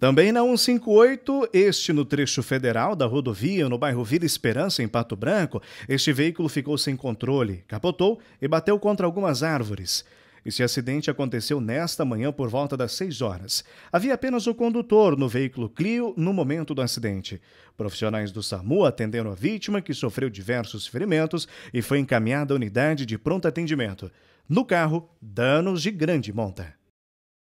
Também na 158, este no trecho federal da rodovia, no bairro Vila Esperança, em Pato Branco, este veículo ficou sem controle, capotou e bateu contra algumas árvores. Esse acidente aconteceu nesta manhã por volta das 6 horas. Havia apenas o condutor no veículo Clio no momento do acidente. Profissionais do SAMU atenderam a vítima, que sofreu diversos ferimentos e foi encaminhada à unidade de pronto atendimento. No carro, danos de grande monta.